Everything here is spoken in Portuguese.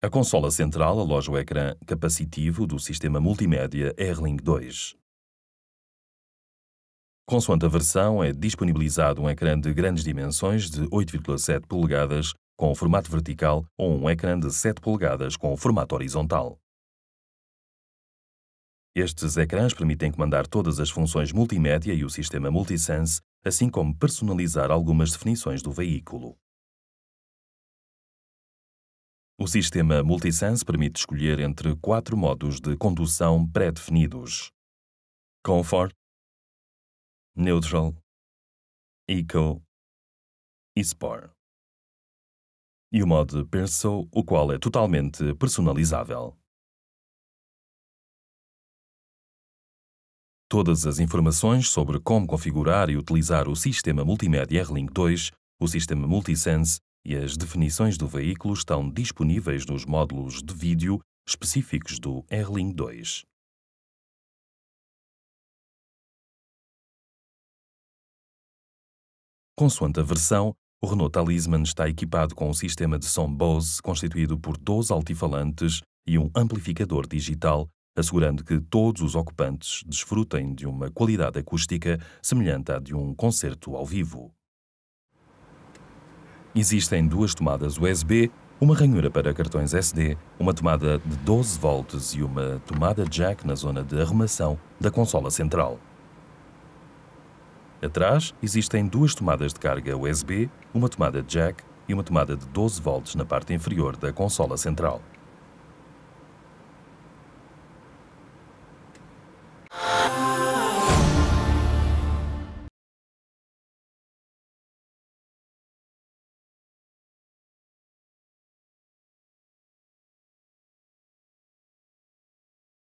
A consola central aloja o ecrã capacitivo do sistema multimédia Erling 2. Consoante a versão, é disponibilizado um ecrã de grandes dimensões de 8,7 polegadas com formato vertical ou um ecrã de 7 polegadas com formato horizontal. Estes ecrãs permitem comandar todas as funções multimédia e o sistema Multisense, assim como personalizar algumas definições do veículo. O sistema Multisense permite escolher entre quatro modos de condução pré-definidos: Comfort, Neutral, Eco e Sport. E o modo Perso, o qual é totalmente personalizável. Todas as informações sobre como configurar e utilizar o sistema multimédia R-Link 2, o sistema Multisense e as definições do veículo estão disponíveis nos módulos de vídeo específicos do Erling 2. Consoante a versão, o Renault Talisman está equipado com um sistema de som Bose constituído por 12 altifalantes e um amplificador digital, assegurando que todos os ocupantes desfrutem de uma qualidade acústica semelhante à de um concerto ao vivo. Existem duas tomadas USB, uma ranhura para cartões SD, uma tomada de 12 volts e uma tomada jack na zona de arrumação da consola central. Atrás existem duas tomadas de carga USB, uma tomada jack e uma tomada de 12 volts na parte inferior da consola central.